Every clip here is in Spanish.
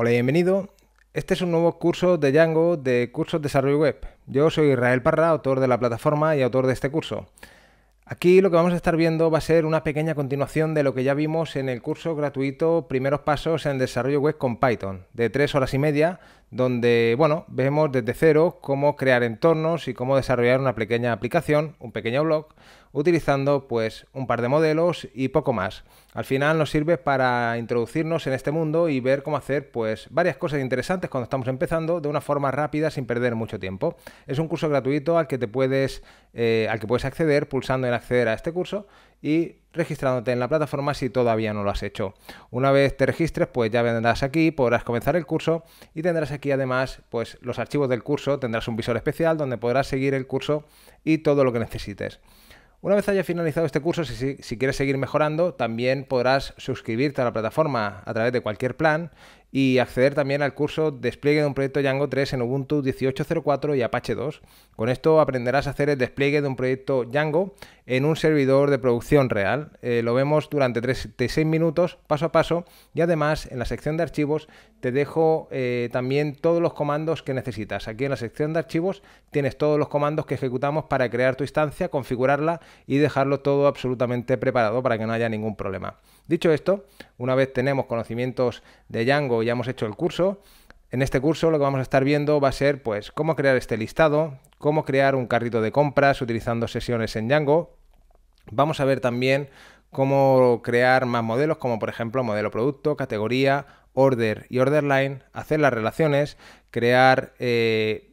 Hola y bienvenido. Este es un nuevo curso de Django de Cursos Desarrollo Web. Yo soy Israel Parra, autor de la plataforma y autor de este curso. Aquí lo que vamos a estar viendo va a ser una pequeña continuación de lo que ya vimos en el curso gratuito Primeros Pasos en Desarrollo Web con Python, de tres horas y media, donde, bueno, vemos desde cero cómo crear entornos y cómo desarrollar una pequeña aplicación, un pequeño blog, utilizando pues un par de modelos y poco más. Al final nos sirve para introducirnos en este mundo y ver cómo hacer pues varias cosas interesantes cuando estamos empezando de una forma rápida sin perder mucho tiempo. Es un curso gratuito al que te puedes eh, al que puedes acceder pulsando en acceder a este curso y registrándote en la plataforma si todavía no lo has hecho. Una vez te registres, pues ya vendrás aquí, podrás comenzar el curso y tendrás aquí además pues los archivos del curso, tendrás un visor especial donde podrás seguir el curso y todo lo que necesites. Una vez haya finalizado este curso, si, si, quieres seguir mejorando, también podrás suscribirte a la plataforma a través de cualquier plan y acceder también al curso Despliegue de un proyecto Django 3 en Ubuntu 18.04 y Apache 2. Con esto aprenderás a hacer el despliegue de un proyecto Django en un servidor de producción real. Eh, lo vemos durante 36 minutos, paso a paso, y además en la sección de archivos te dejo eh, también todos los comandos que necesitas. Aquí en la sección de archivos tienes todos los comandos que ejecutamos para crear tu instancia, configurarla y dejarlo todo absolutamente preparado para que no haya ningún problema. Dicho esto, una vez tenemos conocimientos de Django, ya hemos hecho el curso. En este curso lo que vamos a estar viendo va a ser pues cómo crear este listado, cómo crear un carrito de compras utilizando sesiones en Django. Vamos a ver también cómo crear más modelos como por ejemplo modelo producto, categoría, order y order line, hacer las relaciones, crear eh,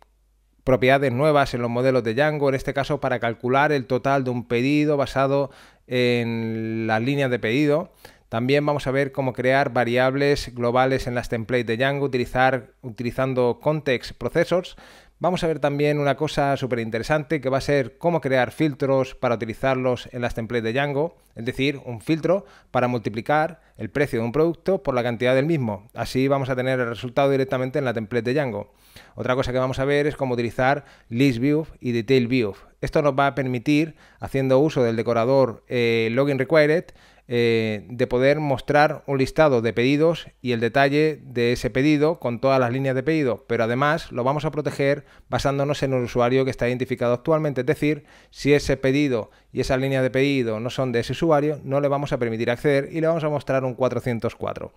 propiedades nuevas en los modelos de Django, en este caso para calcular el total de un pedido basado en las líneas de pedido. También vamos a ver cómo crear variables globales en las templates de Django utilizar, utilizando context processors. Vamos a ver también una cosa súper interesante que va a ser cómo crear filtros para utilizarlos en las templates de Django, es decir, un filtro para multiplicar el precio de un producto por la cantidad del mismo. Así vamos a tener el resultado directamente en la template de Django. Otra cosa que vamos a ver es cómo utilizar List View y Detail View. Esto nos va a permitir, haciendo uso del decorador eh, Login Required, eh, de poder mostrar un listado de pedidos y el detalle de ese pedido con todas las líneas de pedido, pero además lo vamos a proteger basándonos en el usuario que está identificado actualmente, es decir, si ese pedido y esa línea de pedido no son de ese usuario, no le vamos a permitir acceder y le vamos a mostrar un 404.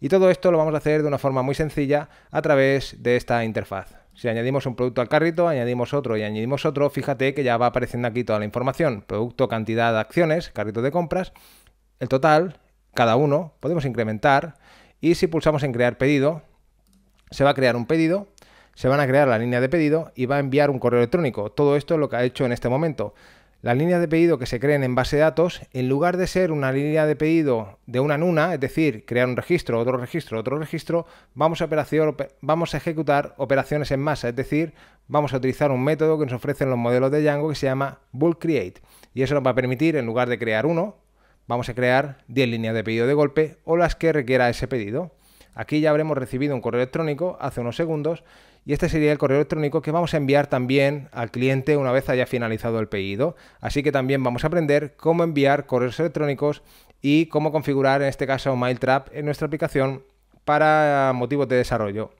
Y todo esto lo vamos a hacer de una forma muy sencilla a través de esta interfaz. Si añadimos un producto al carrito, añadimos otro y añadimos otro, fíjate que ya va apareciendo aquí toda la información. Producto, cantidad, acciones, carrito de compras el total, cada uno, podemos incrementar y si pulsamos en crear pedido, se va a crear un pedido, se van a crear la línea de pedido y va a enviar un correo electrónico. Todo esto es lo que ha hecho en este momento. Las líneas de pedido que se creen en base de datos, en lugar de ser una línea de pedido de una en una, es decir, crear un registro, otro registro, otro registro, vamos a, vamos a ejecutar operaciones en masa, es decir, vamos a utilizar un método que nos ofrecen los modelos de Django que se llama Bulk Create. Y eso nos va a permitir, en lugar de crear uno, Vamos a crear 10 líneas de pedido de golpe o las que requiera ese pedido. Aquí ya habremos recibido un correo electrónico hace unos segundos y este sería el correo electrónico que vamos a enviar también al cliente una vez haya finalizado el pedido. Así que también vamos a aprender cómo enviar correos electrónicos y cómo configurar en este caso MailTrap en nuestra aplicación para motivos de desarrollo.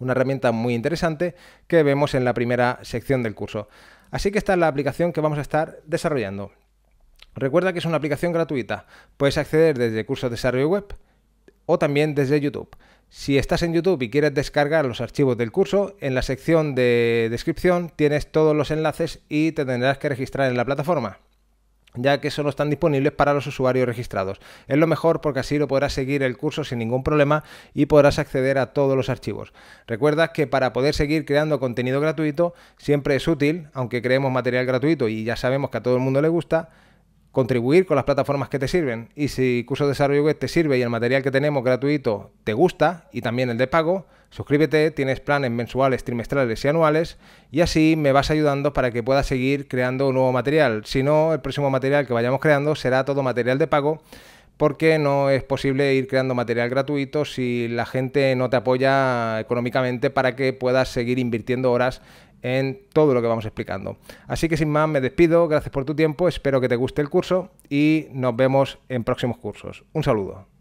Una herramienta muy interesante que vemos en la primera sección del curso. Así que esta es la aplicación que vamos a estar desarrollando. Recuerda que es una aplicación gratuita. Puedes acceder desde cursos de desarrollo web o también desde YouTube. Si estás en YouTube y quieres descargar los archivos del curso, en la sección de descripción tienes todos los enlaces y te tendrás que registrar en la plataforma ya que solo están disponibles para los usuarios registrados. Es lo mejor porque así lo podrás seguir el curso sin ningún problema y podrás acceder a todos los archivos. Recuerda que para poder seguir creando contenido gratuito siempre es útil, aunque creemos material gratuito y ya sabemos que a todo el mundo le gusta, contribuir con las plataformas que te sirven. Y si Curso de Desarrollo Web te sirve y el material que tenemos gratuito te gusta y también el de pago, suscríbete, tienes planes mensuales, trimestrales y anuales y así me vas ayudando para que pueda seguir creando nuevo material. Si no, el próximo material que vayamos creando será todo material de pago porque no es posible ir creando material gratuito si la gente no te apoya económicamente para que puedas seguir invirtiendo horas en todo lo que vamos explicando. Así que sin más me despido, gracias por tu tiempo, espero que te guste el curso y nos vemos en próximos cursos. Un saludo.